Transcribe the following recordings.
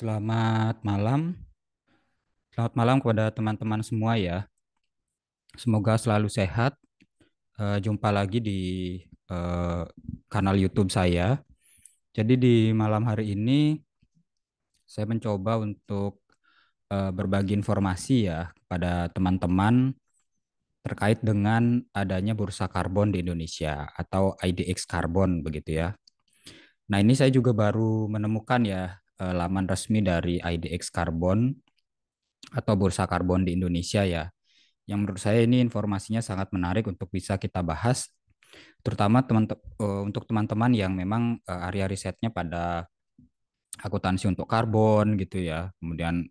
Selamat malam. Selamat malam kepada teman-teman semua ya. Semoga selalu sehat. Eh, jumpa lagi di eh, kanal YouTube saya. Jadi di malam hari ini saya mencoba untuk eh, berbagi informasi ya kepada teman-teman terkait dengan adanya bursa karbon di Indonesia atau IDX karbon begitu ya. Nah, ini saya juga baru menemukan ya uh, laman resmi dari IDX Carbon atau Bursa Karbon di Indonesia ya. Yang menurut saya ini informasinya sangat menarik untuk bisa kita bahas terutama teman te uh, untuk teman-teman yang memang uh, eh, area risetnya pada akuntansi untuk karbon gitu ya, kemudian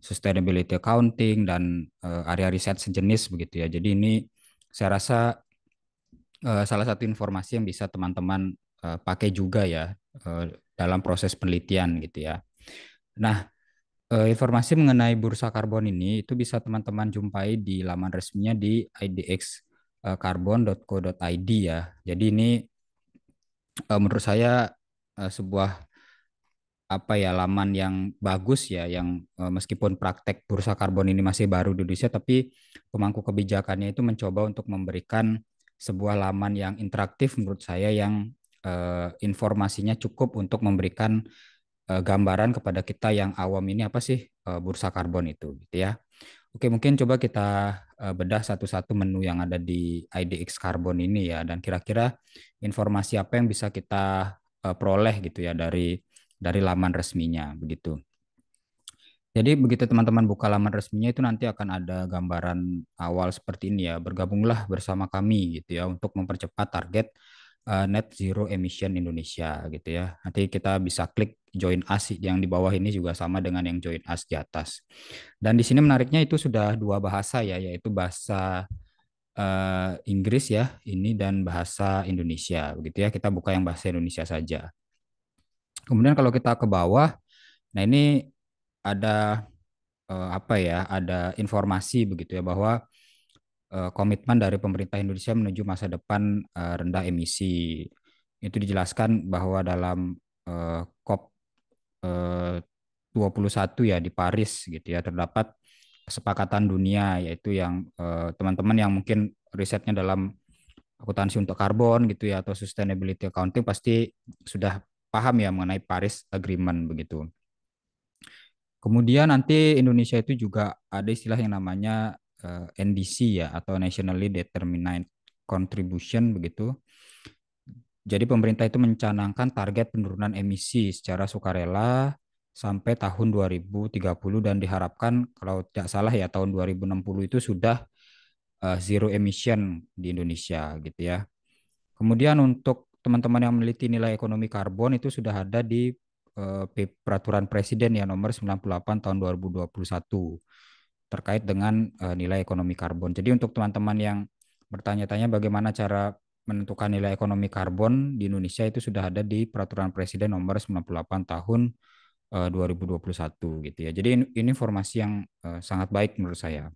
sustainability accounting dan uh, eh, area riset sejenis begitu ya. Jadi ini saya rasa uh, salah satu informasi yang bisa teman-teman uh, pakai juga ya uh, dalam proses penelitian gitu ya. Nah, eh, informasi mengenai bursa karbon ini itu bisa teman-teman jumpai di laman resminya di idxkarbon.co.id eh, ya. Jadi ini eh, menurut saya sebuah apa ya laman yang bagus ya yang meskipun praktek bursa karbon ini masih baru di Indonesia tapi pemangku kebijakannya itu mencoba untuk memberikan sebuah laman yang interaktif menurut saya yang uh, informasinya cukup untuk memberikan uh, gambaran kepada kita yang awam ini apa sih uh, bursa karbon itu gitu ya. Oke, mungkin coba kita uh, bedah satu-satu menu yang ada di IDX Carbon ini ya dan kira-kira informasi apa yang bisa kita uh, peroleh gitu ya dari dari laman resminya begitu. Jadi begitu teman-teman buka laman resminya itu nanti akan ada gambaran awal seperti ini ya. Bergabunglah bersama kami gitu ya untuk mempercepat target uh, Net Zero Emission Indonesia gitu ya. Nanti kita bisa klik join us yang di bawah ini juga sama dengan yang join us di atas. Dan di sini menariknya itu sudah dua bahasa ya, yaitu bahasa uh, Inggris ya ini dan bahasa Indonesia begitu ya. Kita buka yang bahasa Indonesia saja. Kemudian kalau kita ke bawah, nah ini ada eh, apa ya? Ada informasi begitu ya bahwa Eh, komitmen dari pemerintah Indonesia menuju masa depan eh, rendah emisi. Itu dijelaskan bahwa dalam eh, COP 21 ya di Paris gitu ya terdapat kesepakatan dunia yaitu yang teman -teman yang mungkin risetnya dalam akuntansi untuk karbon gitu ya atau sustainability accounting pasti sudah paham ya mengenai Paris Agreement begitu. Kemudian nanti Indonesia itu juga ada istilah yang namanya uh, eh, NDC ya atau Nationally Determined Contribution begitu. Jadi pemerintah itu mencanangkan target penurunan emisi secara sukarela sampai tahun 2030 dan diharapkan kalau tidak salah ya tahun 2060 itu sudah uh, zero emission di Indonesia gitu ya. Kemudian untuk teman-teman yang meneliti nilai ekonomi karbon itu sudah ada di uh, peraturan presiden ya nomor 98 tahun 2021 terkait dengan uh, nilai ekonomi karbon. Jadi untuk teman-teman yang bertanya-tanya bagaimana cara menentukan nilai ekonomi karbon di Indonesia itu sudah ada di peraturan presiden nomor 98 tahun eh, uh, 2021 gitu ya. Jadi ini informasi yang uh, sangat baik menurut saya.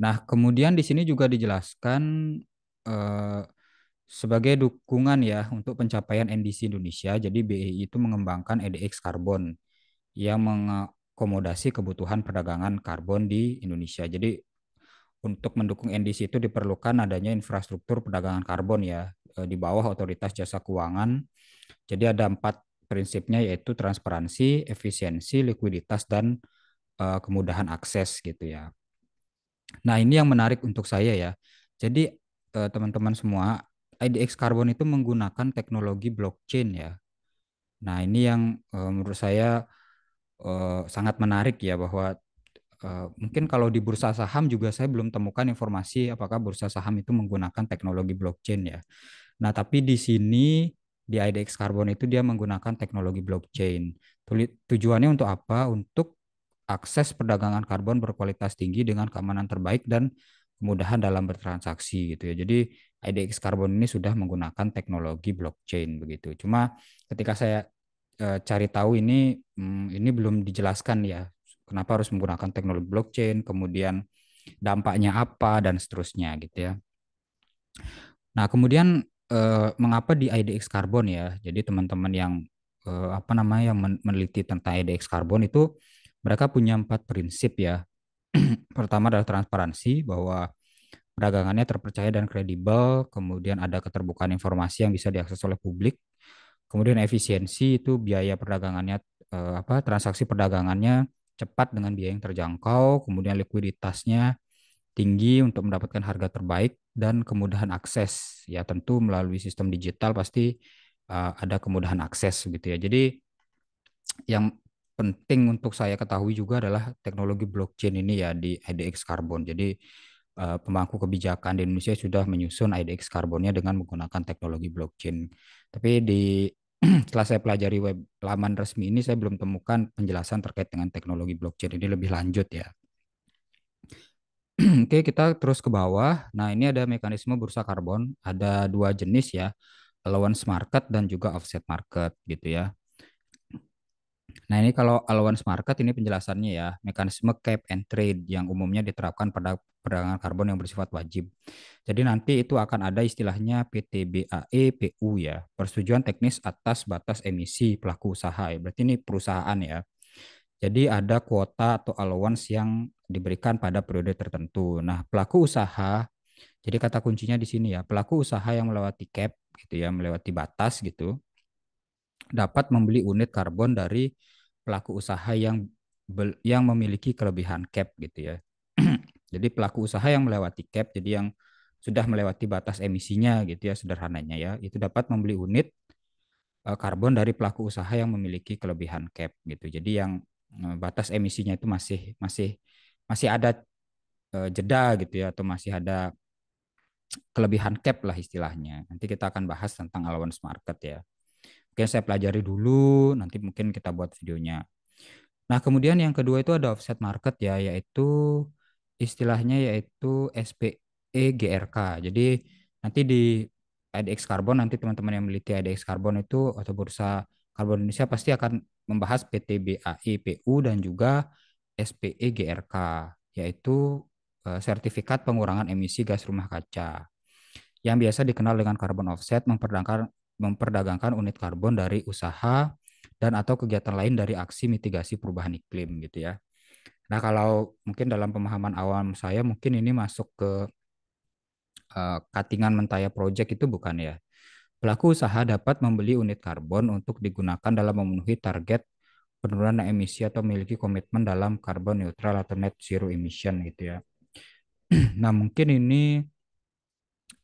Nah, kemudian di sini juga dijelaskan uh, sebagai dukungan ya untuk pencapaian NDC Indonesia. Jadi BEI itu mengembangkan EDX karbon yang akomodasi kebutuhan perdagangan karbon di Indonesia. Jadi untuk mendukung NDC itu diperlukan adanya infrastruktur perdagangan karbon ya e, di bawah otoritas jasa keuangan. Jadi ada empat prinsipnya yaitu transparansi, efisiensi, likuiditas dan uh, kemudahan akses gitu ya. Nah ini yang menarik untuk saya ya. Jadi teman teman-teman semua IDX Carbon itu menggunakan teknologi blockchain ya. Nah ini yang uh, menurut saya uh, sangat menarik ya bahwa uh, mungkin kalau di bursa saham juga saya belum temukan informasi apakah bursa saham itu menggunakan teknologi blockchain ya. Nah, tapi di sini di IDX Carbon itu dia menggunakan teknologi blockchain. Tujuannya untuk apa? Untuk akses perdagangan karbon berkualitas tinggi dengan keamanan terbaik dan kemudahan dalam bertransaksi gitu ya. Jadi IDX Carbon ini sudah menggunakan teknologi blockchain begitu. Cuma ketika saya Eh, cari tahu ini hmm, ini belum dijelaskan ya kenapa harus menggunakan teknologi blockchain kemudian dampaknya apa dan seterusnya gitu ya nah kemudian eh, mengapa di IDX Carbon ya jadi teman-teman yang eh, apa namanya yang meneliti tentang IDX Carbon itu mereka punya empat prinsip ya pertama adalah transparansi bahwa perdagangannya terpercaya dan kredibel, kemudian ada keterbukaan informasi yang bisa diakses oleh publik, Kemudian efisiensi itu biaya perdagangannya eh, apa transaksi perdagangannya cepat dengan biaya yang terjangkau, kemudian likuiditasnya tinggi untuk mendapatkan harga terbaik dan kemudahan akses. Ya tentu melalui sistem digital pasti uh, ada kemudahan akses gitu ya. Jadi yang penting untuk saya ketahui juga adalah teknologi blockchain ini ya di IDX Carbon. Jadi eh, pemangku kebijakan di Indonesia sudah menyusun IDX Carbonnya dengan menggunakan teknologi blockchain. Tapi di setelah saya pelajari web laman resmi ini saya belum temukan penjelasan terkait dengan teknologi blockchain ini lebih lanjut ya. Oke, kita terus ke bawah. Nah, ini ada mekanisme bursa karbon, ada dua jenis ya, allowance market dan juga offset market gitu ya. Nah, ini kalau allowance market ini penjelasannya ya, mekanisme cap and trade yang umumnya diterapkan pada perdagangan karbon yang bersifat wajib. Jadi nanti itu akan ada istilahnya PTBAE PU ya, persetujuan teknis atas batas emisi pelaku usaha ya. Berarti ini perusahaan ya. Jadi ada kuota atau allowance yang diberikan pada periode tertentu. Nah, pelaku usaha jadi kata kuncinya di sini ya, pelaku usaha yang melewati cap gitu ya, melewati batas gitu dapat membeli unit karbon dari pelaku usaha yang yang memiliki kelebihan cap gitu ya. jadi pelaku usaha yang melewati cap, jadi yang sudah melewati batas emisinya gitu ya sederhananya ya, itu dapat membeli unit eh, karbon dari pelaku usaha yang memiliki kelebihan cap gitu. Jadi yang eh, batas emisinya itu masih masih masih ada eh, jeda gitu ya atau masih ada kelebihan cap lah istilahnya. Nanti kita akan bahas tentang allowance market ya. Oke, saya pelajari dulu, nanti mungkin kita buat videonya. Nah, kemudian yang kedua itu ada offset market ya, yaitu istilahnya yaitu SPE GRK. Jadi nanti di IDX Carbon nanti teman-teman yang meliti IDX Carbon itu atau bursa karbon Indonesia pasti akan membahas PTBAI PU dan juga SPE GRK yaitu e, sertifikat pengurangan emisi gas rumah kaca yang biasa dikenal dengan carbon offset memperdayakan memperdagangkan unit karbon dari usaha dan atau kegiatan lain dari aksi mitigasi perubahan iklim gitu ya. Nah, kalau mungkin dalam pemahaman awam saya mungkin ini masuk ke uh, katingan mentaya project itu bukan ya. Pelaku usaha dapat membeli unit karbon untuk digunakan dalam memenuhi target penurunan emisi atau memiliki komitmen dalam karbon neutral atau net zero emission gitu ya. nah, mungkin ini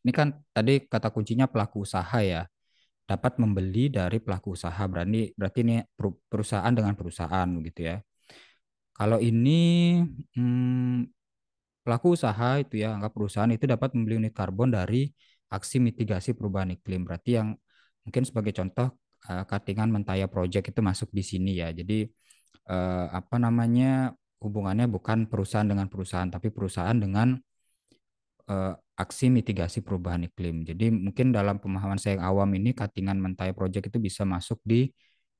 ini kan tadi kata kuncinya pelaku usaha ya dapat membeli dari pelaku usaha. Berarti berarti ini perusahaan dengan perusahaan gitu ya. Kalau ini hmm, pelaku usaha itu ya anggap perusahaan itu dapat membeli unit karbon dari aksi mitigasi perubahan iklim. Berarti yang mungkin sebagai contoh eh, Katingan Mentaya Project itu masuk di sini ya. Jadi eh, apa namanya hubungannya bukan perusahaan dengan perusahaan tapi perusahaan dengan uh, aksi mitigasi perubahan iklim. Jadi mungkin dalam pemahaman saya yang awam ini katingan mentai project itu bisa masuk di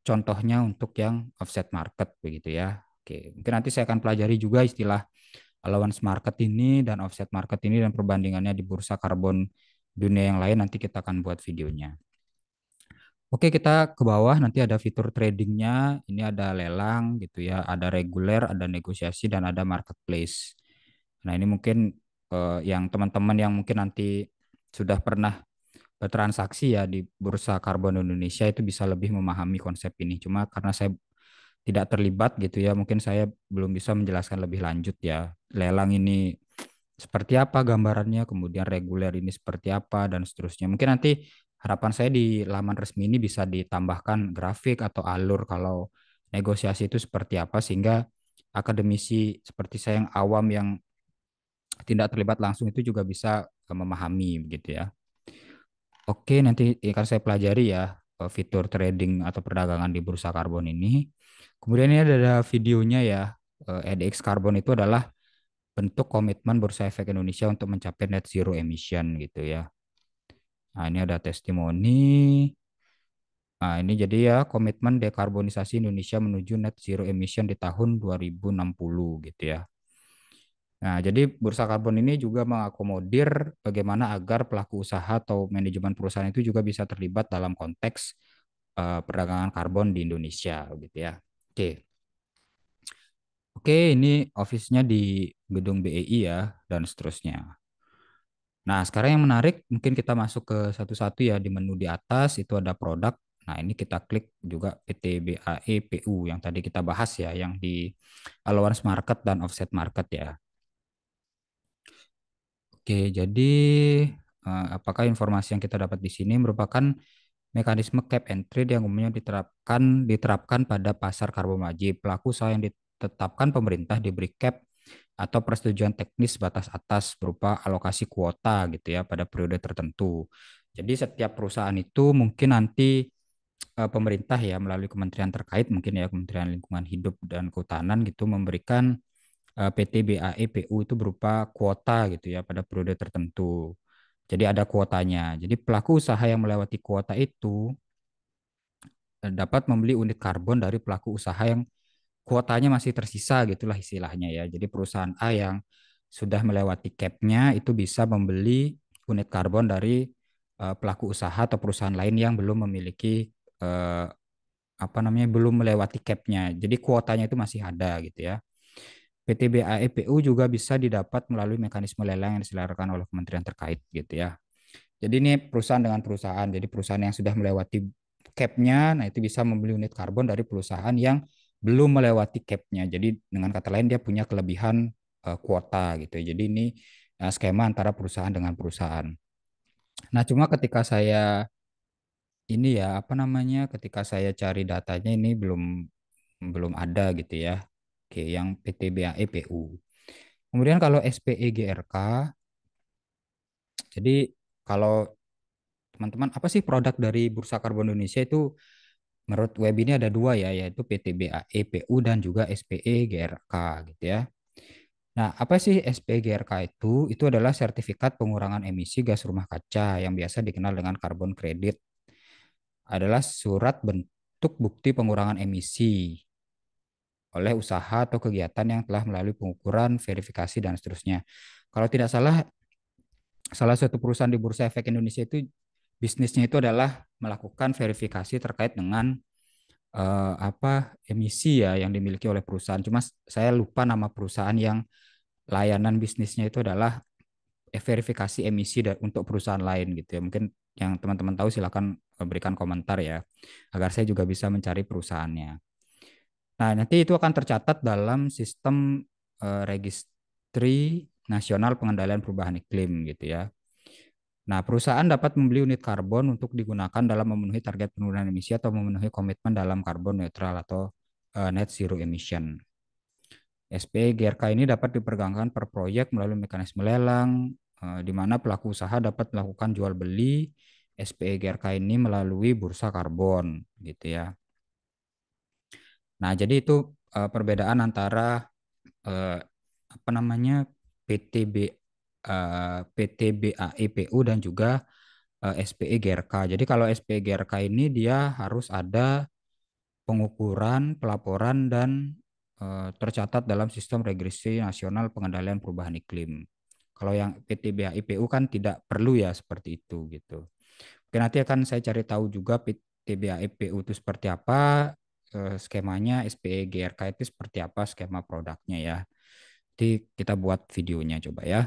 contohnya untuk yang offset market begitu ya. Oke, mungkin nanti saya akan pelajari juga istilah allowance market ini dan offset market ini dan perbandingannya di bursa karbon dunia yang lain nanti kita akan buat videonya. Oke kita ke bawah nanti ada fitur tradingnya, ini ada lelang gitu ya, ada reguler, ada negosiasi dan ada marketplace. Nah ini mungkin uh, yang teman-teman yang mungkin nanti sudah pernah bertransaksi eh, ya di bursa karbon Indonesia itu bisa lebih memahami konsep ini. Cuma karena saya tidak terlibat gitu ya, mungkin saya belum bisa menjelaskan lebih lanjut ya. Lelang ini seperti apa gambarannya, kemudian reguler ini seperti apa dan seterusnya. Mungkin nanti harapan saya di laman resmi ini bisa ditambahkan grafik atau alur kalau negosiasi itu seperti apa sehingga akademisi seperti saya yang awam yang tidak terlibat langsung itu juga bisa eh, memahami begitu ya. Oke, nanti akan ya, saya pelajari ya eh, fitur trading atau perdagangan di bursa karbon ini. Kemudian ini ada videonya ya. EDX eh, karbon itu adalah bentuk komitmen Bursa Efek Indonesia untuk mencapai net zero emission gitu ya. Nah, ini ada testimoni. Nah, ini jadi ya komitmen dekarbonisasi Indonesia menuju net zero emission di tahun 2060 gitu ya. Nah, jadi bursa karbon ini juga mengakomodir bagaimana agar pelaku usaha atau manajemen perusahaan itu juga bisa terlibat dalam konteks uh, perdagangan karbon di Indonesia gitu ya. Oke. Oke, ini office-nya di gedung BEI ya dan seterusnya. Nah, sekarang yang menarik mungkin kita masuk ke satu-satu ya di menu di atas itu ada produk. Nah, ini kita klik juga PT BAE PU yang tadi kita bahas ya yang di allowance market dan offset market ya. Oke, jadi eh, apakah informasi yang kita dapat di sini merupakan mekanisme cap and trade yang umumnya diterapkan diterapkan pada pasar karbon wajib. Pelaku usaha yang ditetapkan pemerintah diberi cap atau persetujuan teknis batas atas berupa alokasi kuota gitu ya pada periode tertentu. Jadi setiap perusahaan itu mungkin nanti eh, pemerintah ya melalui kementerian terkait mungkin ya Kementerian Lingkungan Hidup dan Kehutanan gitu memberikan Eh, PT BAE PU itu berupa kuota gitu ya pada periode tertentu. Jadi ada kuotanya. Jadi pelaku usaha yang melewati kuota itu eh, dapat membeli unit karbon dari pelaku usaha yang kuotanya masih tersisa gitulah istilahnya ya. Jadi perusahaan A yang sudah melewati capnya itu bisa membeli unit karbon dari uh, pelaku usaha atau perusahaan lain yang belum memiliki uh, apa namanya belum melewati capnya. Jadi kuotanya itu masih ada gitu ya. PT BAE juga bisa didapat melalui mekanisme lelang yang diselenggarakan oleh kementerian terkait gitu ya. Jadi ini perusahaan dengan perusahaan. Jadi perusahaan yang sudah melewati cap-nya nah itu bisa membeli unit karbon dari perusahaan yang belum melewati cap-nya. Jadi dengan kata lain dia punya kelebihan uh, kuota gitu. Ya. Jadi ini uh, skema antara perusahaan dengan perusahaan. Nah cuma ketika saya ini ya apa namanya ketika saya cari datanya ini belum belum ada gitu ya Oke, yang PTBA e PU. Kemudian kalau SPE GRK jadi kalau teman-teman apa sih produk dari Bursa Karbon Indonesia itu menurut web ini ada dua ya, yaitu PTBA e PU dan juga SPE GRK gitu ya. Nah, apa sih SPE GRK itu? Itu adalah sertifikat pengurangan emisi gas rumah kaca yang biasa dikenal dengan karbon kredit. Adalah surat bentuk bukti pengurangan emisi oleh usaha atau kegiatan yang telah melalui pengukuran, verifikasi, dan seterusnya. Kalau tidak salah, salah satu perusahaan di Bursa Efek Indonesia itu bisnisnya itu adalah melakukan verifikasi terkait dengan uh, apa emisi ya yang dimiliki oleh perusahaan. Cuma saya lupa nama perusahaan yang layanan bisnisnya itu adalah eh, verifikasi emisi untuk perusahaan lain gitu ya. Mungkin yang teman-teman tahu silakan eh, berikan komentar ya agar saya juga bisa mencari perusahaannya. Nah, nanti itu akan tercatat dalam sistem uh, registri nasional pengendalian perubahan iklim gitu ya. Nah, perusahaan dapat membeli unit karbon untuk digunakan dalam memenuhi target penurunan emisi atau memenuhi komitmen dalam karbon netral atau uh, net zero emission. SP e GRK ini dapat dipergangkan per proyek melalui mekanisme lelang, eh, di mana pelaku usaha dapat melakukan jual beli SPE GRK ini melalui bursa karbon, gitu ya. Nah, jadi itu uh, perbedaan antara uh, apa namanya PTB uh, eh, AIPU dan juga uh, SPE GRK. Jadi kalau SPE GRK ini dia harus ada pengukuran, pelaporan dan uh, tercatat dalam sistem regresi nasional pengendalian perubahan iklim. Kalau yang AIPU kan tidak perlu ya seperti itu gitu. Oke, nanti akan saya cari tahu juga AIPU itu seperti apa Eh, skemanya SPE GRK itu seperti apa skema produknya ya. Jadi kita buat videonya coba ya.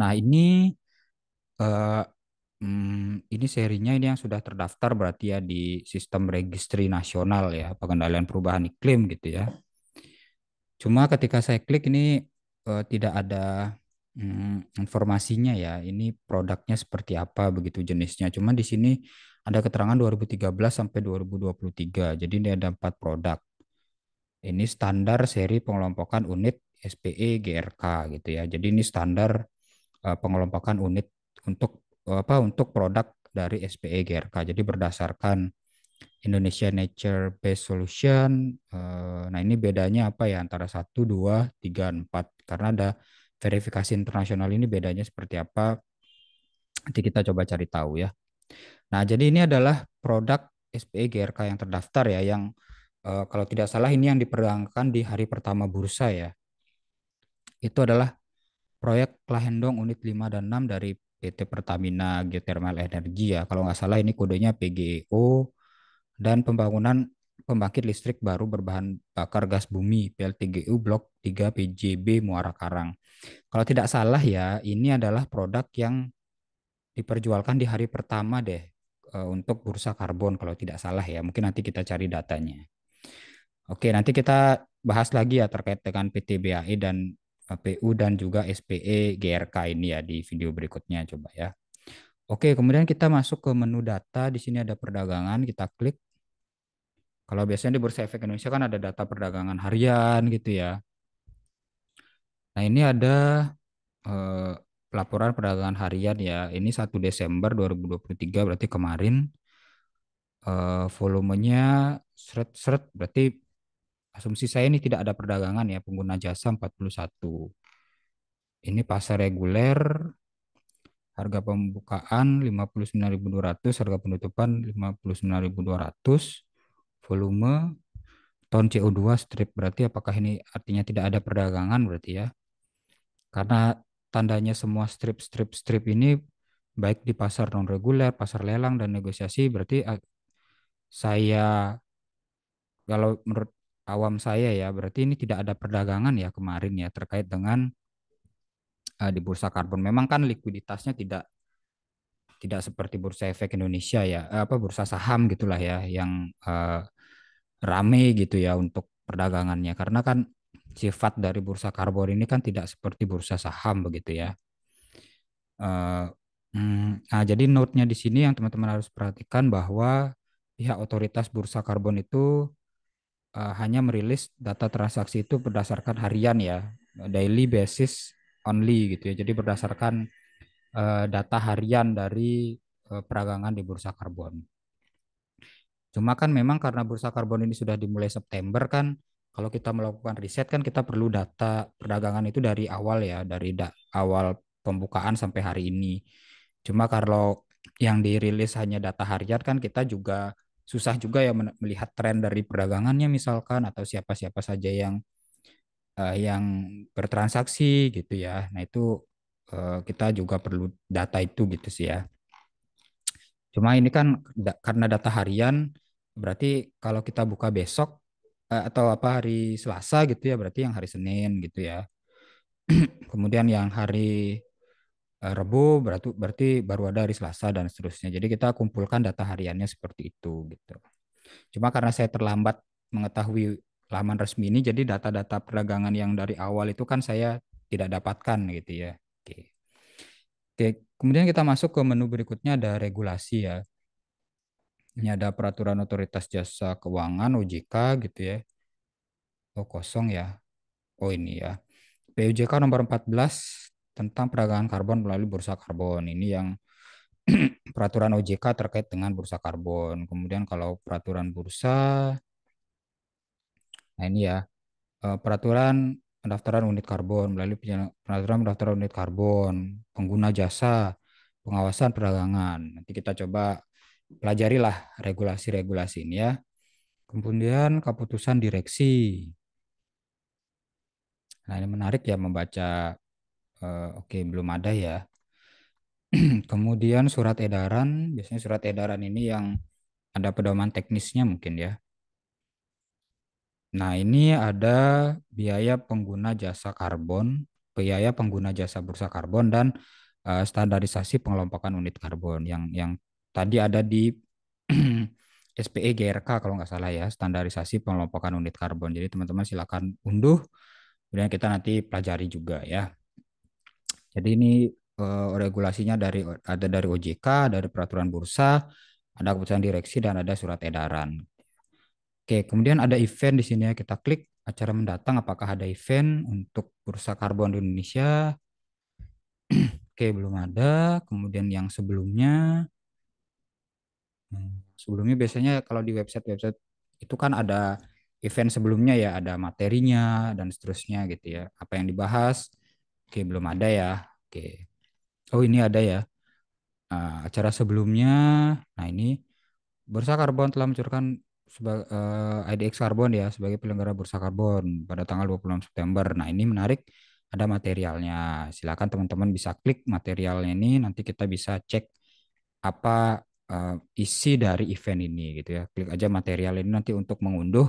Nah ini eh, mm, ini serinya ini yang sudah terdaftar berarti ya di sistem registry nasional ya pengendalian perubahan iklim gitu ya. Cuma ketika saya klik ini eh, tidak ada hmm, informasinya ya. Ini produknya seperti apa begitu jenisnya. Cuma di sini ada keterangan 2013 sampai 2023. Jadi ini ada empat produk. Ini standar seri pengelompokan unit SPE GRK gitu ya. Jadi ini standar eh, pengelompokan unit untuk apa untuk produk dari SPE GRK. Jadi berdasarkan Indonesia Nature Based Solution. Eh, nah ini bedanya apa ya antara satu dua tiga empat? karena ada verifikasi internasional ini bedanya seperti apa nanti kita coba cari tahu ya. Nah, jadi ini adalah produk SPE GRK yang terdaftar ya, yang eh, kalau tidak salah ini yang diperdagangkan di hari pertama bursa ya. Itu adalah proyek Lahendong unit 5 dan 6 dari PT Pertamina Geothermal Energy ya. Kalau nggak salah ini kodenya PGEO dan pembangunan pembangkit listrik baru berbahan bakar gas bumi PLTGU Blok 3 PJB Muara Karang. Kalau tidak salah ya, ini adalah produk yang diperjualkan di hari pertama deh eh, untuk bursa karbon kalau tidak salah ya. Mungkin nanti kita cari datanya. Oke, nanti kita bahas lagi ya terkait dengan PT PTBAI e dan eh, PU dan juga SPE GRK ini ya di video berikutnya coba ya. Oke, kemudian kita masuk ke menu data. Di sini ada perdagangan, kita klik. Kalau biasanya di Bursa Efek Indonesia kan ada data perdagangan harian gitu ya. Nah, ini ada eh, Laporan perdagangan harian ya. Ini 1 Desember 2023 berarti kemarin uh, volumenya seret-seret berarti asumsi saya ini tidak ada perdagangan ya pengguna jasa 41. Ini pasar reguler harga pembukaan 59.200, harga penutupan 59.200, volume ton CO2 strip berarti apakah ini artinya tidak ada perdagangan berarti ya? Karena tandanya semua strip-strip-strip ini baik di pasar non reguler, pasar lelang dan negosiasi berarti eh, saya kalau menurut awam saya ya berarti ini tidak ada perdagangan ya kemarin ya terkait dengan uh, di bursa karbon. Memang kan likuiditasnya tidak tidak seperti bursa efek Indonesia ya eh, apa bursa saham gitulah ya yang uh, rame gitu ya untuk perdagangannya karena kan sifat dari bursa karbon ini kan tidak seperti bursa saham begitu ya. Eh, mm, nah, jadi note-nya di sini yang teman-teman harus perhatikan bahwa pihak otoritas bursa karbon itu eh, hanya merilis data transaksi itu berdasarkan harian ya, daily basis only gitu ya. Jadi berdasarkan eh, data harian dari peragangan di bursa karbon. Cuma kan memang karena bursa karbon ini sudah dimulai September kan kalau kita melakukan riset kan kita perlu data perdagangan itu dari awal ya, dari da awal pembukaan sampai hari ini. Cuma kalau yang dirilis hanya data harian kan kita juga susah juga ya melihat tren dari perdagangannya misalkan atau siapa-siapa saja yang uh, yang bertransaksi gitu ya. Nah, itu uh, kita juga perlu data itu gitu sih ya. Cuma ini kan da karena data harian berarti kalau kita buka besok Eh, atau apa hari Selasa gitu ya berarti yang hari Senin gitu ya kemudian yang hari eh, Rebu berarti berarti baru ada hari Selasa dan seterusnya. Jadi kita kumpulkan data hariannya seperti itu gitu. Cuma karena saya terlambat mengetahui laman resmi ini jadi data-data perdagangan yang dari awal itu kan saya tidak dapatkan gitu ya. Oke. Oke, kemudian kita masuk ke menu berikutnya ada regulasi ya. Ini ada peraturan otoritas jasa keuangan OJK gitu ya. Oh kosong ya. Oh ini ya. PUJK nomor 14 tentang perdagangan karbon melalui bursa karbon. Ini yang peraturan OJK terkait dengan bursa karbon. Kemudian kalau peraturan bursa nah ini ya. Eh, peraturan pendaftaran unit karbon melalui peraturan pendaftaran unit karbon, pengguna jasa, pengawasan perdagangan. Nanti kita coba pelajarilah regulasi-regulasi ini ya. Kemudian keputusan direksi. Nah, ini menarik ya membaca e, oke belum ada ya. Kemudian surat edaran, biasanya surat edaran ini yang ada pedoman teknisnya mungkin ya. Nah, ini ada biaya pengguna jasa karbon, biaya pengguna jasa bursa karbon dan eh, standarisasi pengelompokan unit karbon yang yang Tadi ada di SPE GRK kalau nggak salah ya, standarisasi pengelompokan unit karbon. Jadi teman-teman silakan unduh, kemudian kita nanti pelajari juga ya. Jadi ini uh, regulasinya dari ada dari OJK, dari peraturan bursa, ada keputusan direksi dan ada surat edaran. Oke, kemudian ada event di sini ya kita klik acara mendatang apakah ada event untuk bursa karbon di Indonesia? Oke, belum ada. Kemudian yang sebelumnya Hmm. Sebelumnya biasanya kalau di website-website itu kan ada event sebelumnya ya, ada materinya dan seterusnya gitu ya. Apa yang dibahas? Oke, belum ada ya. Oke. Oh, ini ada ya. Nah, acara sebelumnya, nah ini Bursa Karbon telah meluncurkan sebagai uh, eh, IDX Karbon ya sebagai penyelenggara Bursa Karbon pada tanggal 26 September. Nah, ini menarik ada materialnya. Silakan teman-teman bisa klik materialnya ini nanti kita bisa cek apa uh, isi dari event ini gitu ya. Klik aja material ini nanti untuk mengunduh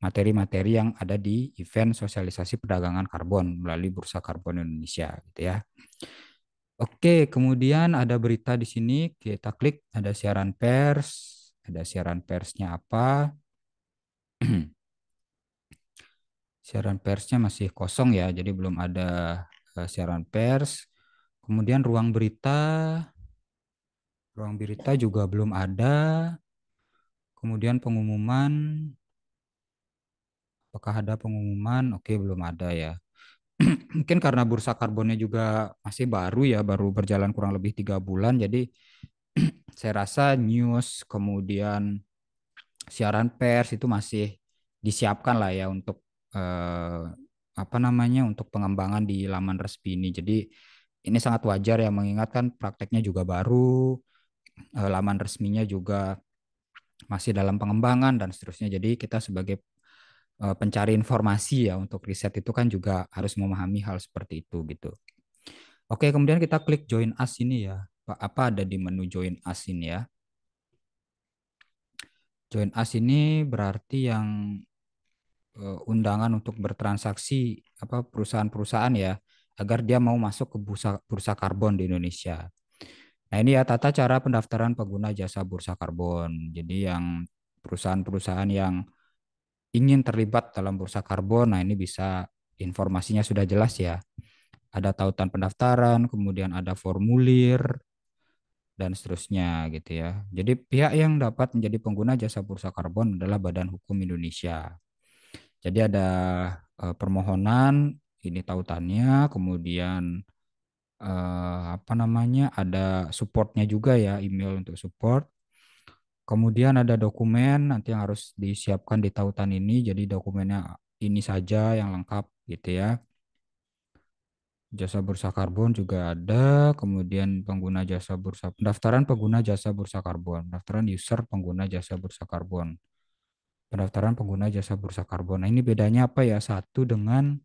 materi-materi yang ada di event sosialisasi perdagangan karbon melalui Bursa Karbon Indonesia gitu ya. Oke, kemudian ada berita di sini kita klik ada siaran pers, ada siaran persnya apa? siaran persnya masih kosong ya, jadi belum ada eh, siaran pers. Kemudian ruang berita Ruang berita juga belum ada. Kemudian pengumuman. Apakah ada pengumuman? Oke, belum ada ya. Mungkin karena bursa karbonnya juga masih baru ya, baru berjalan kurang lebih tiga bulan. Jadi saya rasa news kemudian siaran pers itu masih disiapkan lah ya untuk eh, apa namanya untuk pengembangan di laman resmi ini. Jadi ini sangat wajar ya mengingatkan prakteknya juga baru, Eh, laman resminya juga masih dalam pengembangan dan seterusnya. Jadi kita sebagai eh, pencari informasi ya untuk riset itu kan juga harus memahami hal seperti itu gitu. Oke, kemudian kita klik join us ini ya. Apa ada di menu join us ini ya? Join us ini berarti yang eh, undangan untuk bertransaksi apa perusahaan-perusahaan ya agar dia mau masuk ke bursa bursa karbon di Indonesia. Nah ini ya tata cara pendaftaran pengguna jasa bursa karbon. Jadi yang perusahaan-perusahaan yang ingin terlibat dalam bursa karbon, nah ini bisa informasinya sudah jelas ya. Ada tautan pendaftaran, kemudian ada formulir, dan seterusnya gitu ya. Jadi pihak yang dapat menjadi pengguna jasa bursa karbon adalah Badan Hukum Indonesia. Jadi ada eh, permohonan, ini tautannya, kemudian eh, apa namanya ada supportnya juga ya email untuk support kemudian ada dokumen nanti yang harus disiapkan di tautan ini jadi dokumennya ini saja yang lengkap gitu ya jasa bursa karbon juga ada, kemudian pengguna jasa bursa pendaftaran pengguna jasa bursa karbon, pendaftaran user pengguna jasa bursa karbon, pendaftaran pengguna jasa bursa karbon. Nah ini bedanya apa ya satu dengan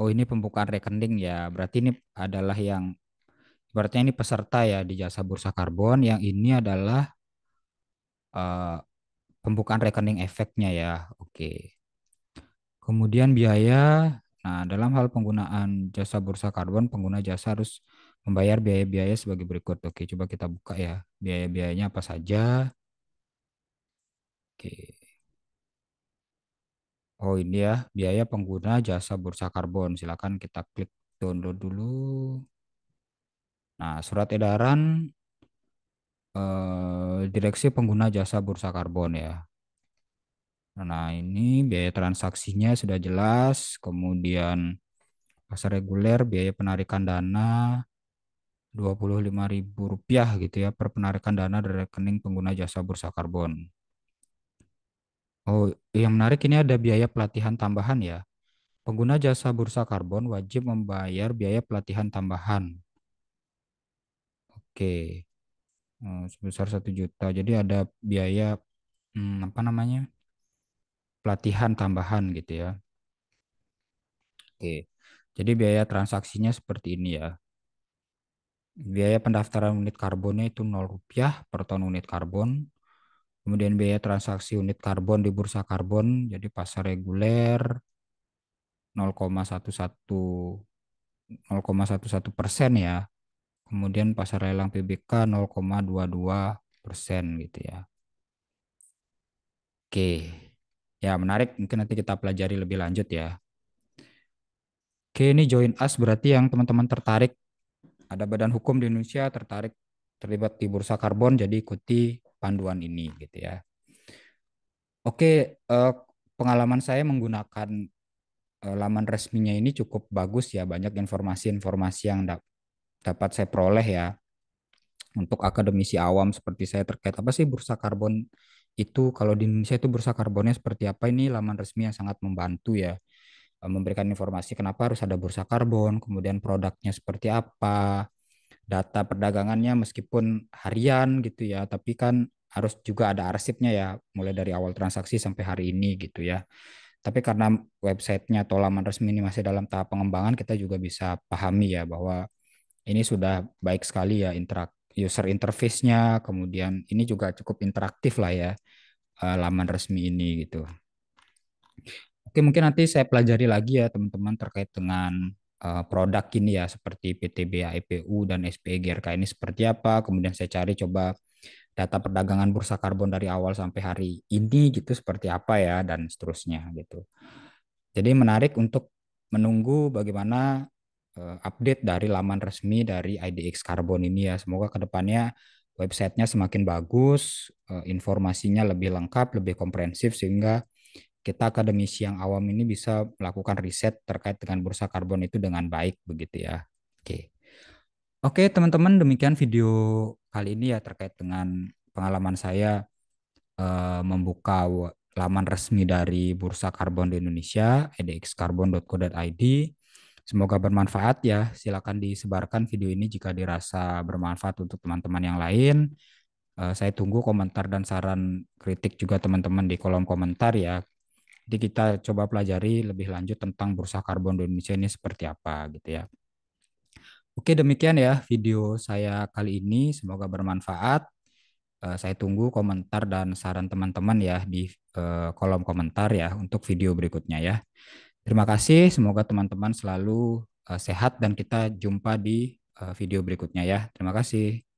Oh ini pembukaan rekening ya. Berarti ini adalah yang berarti ini peserta ya di jasa bursa karbon. Yang ini adalah uh, pembukaan rekening efeknya ya. Oke. Kemudian biaya. Nah dalam hal penggunaan jasa bursa karbon, pengguna jasa harus membayar biaya-biaya sebagai berikut. Oke, coba kita buka ya biaya-biayanya apa saja. Oke. Oh ini ya, biaya pengguna jasa bursa karbon. Silakan kita klik download dulu. Nah, surat edaran eh, Direksi Pengguna Jasa Bursa Karbon ya. Nah, ini biaya transaksinya sudah jelas, kemudian pasar reguler biaya penarikan dana Rp25.000 gitu ya per penarikan dana dari rekening pengguna jasa bursa karbon. Oh, yang menarik ini ada biaya pelatihan tambahan ya. Pengguna jasa bursa karbon wajib membayar biaya pelatihan tambahan. Oke, eh, sebesar satu juta. Jadi ada biaya hmm, apa namanya pelatihan tambahan gitu ya. Oke, jadi biaya transaksinya seperti ini ya. Biaya pendaftaran unit karbonnya itu 0 rupiah per ton unit karbon. Kemudian biaya transaksi unit karbon di bursa karbon jadi pasar reguler 0,11 persen ya. Kemudian pasar lelang PBK 0,22 persen gitu ya. Oke, ya menarik. Mungkin nanti kita pelajari lebih lanjut ya. Oke, ini join us berarti yang teman-teman tertarik ada badan hukum di Indonesia tertarik terlibat di bursa karbon jadi ikuti panduan ini gitu ya. Oke, eh, pengalaman saya menggunakan eh, laman resminya ini cukup bagus ya, banyak informasi-informasi yang da dapat saya peroleh ya. Untuk akademisi awam seperti saya terkait apa sih bursa karbon itu kalau di Indonesia itu bursa karbonnya seperti apa ini laman resmi yang sangat membantu ya eh, memberikan informasi kenapa harus ada bursa karbon, kemudian produknya seperti apa, data perdagangannya meskipun harian gitu ya, tapi kan harus juga ada arsipnya ya, mulai dari awal transaksi sampai hari ini gitu ya. Tapi karena websitenya atau laman resmi ini masih dalam tahap pengembangan, kita juga bisa pahami ya bahwa ini sudah baik sekali ya interak user interface-nya, kemudian ini juga cukup interaktif lah ya eh, laman resmi ini gitu. Oke, mungkin nanti saya pelajari lagi ya teman-teman terkait dengan Eh, produk ini ya seperti PTB IPU e dan SPGRK e ini seperti apa. Kemudian saya cari coba data perdagangan bursa karbon dari awal sampai hari ini gitu seperti apa ya dan seterusnya gitu. Jadi menarik untuk menunggu bagaimana eh, update dari laman resmi dari IDX Karbon ini ya. Semoga kedepannya websitenya semakin bagus, eh, informasinya lebih lengkap, lebih komprehensif sehingga kita akademisi yang awam ini bisa melakukan riset terkait dengan bursa karbon itu dengan baik begitu ya. Oke. Oke, teman-teman, demikian video kali ini ya terkait dengan pengalaman saya eh, membuka laman resmi dari Bursa Karbon di Indonesia, edxkarbon.co.id. Semoga bermanfaat ya. Silakan disebarkan video ini jika dirasa bermanfaat untuk teman-teman yang lain. Eh, saya tunggu komentar dan saran kritik juga teman-teman di kolom komentar ya jadi kita coba pelajari lebih lanjut tentang bursa karbon di Indonesia ini seperti apa gitu ya. Oke demikian ya video saya kali ini. Semoga bermanfaat. Eh, saya tunggu komentar dan saran teman-teman ya di eh, kolom komentar ya untuk video berikutnya ya. Terima kasih. Semoga teman-teman selalu eh, sehat dan kita jumpa di video berikutnya ya. Terima kasih.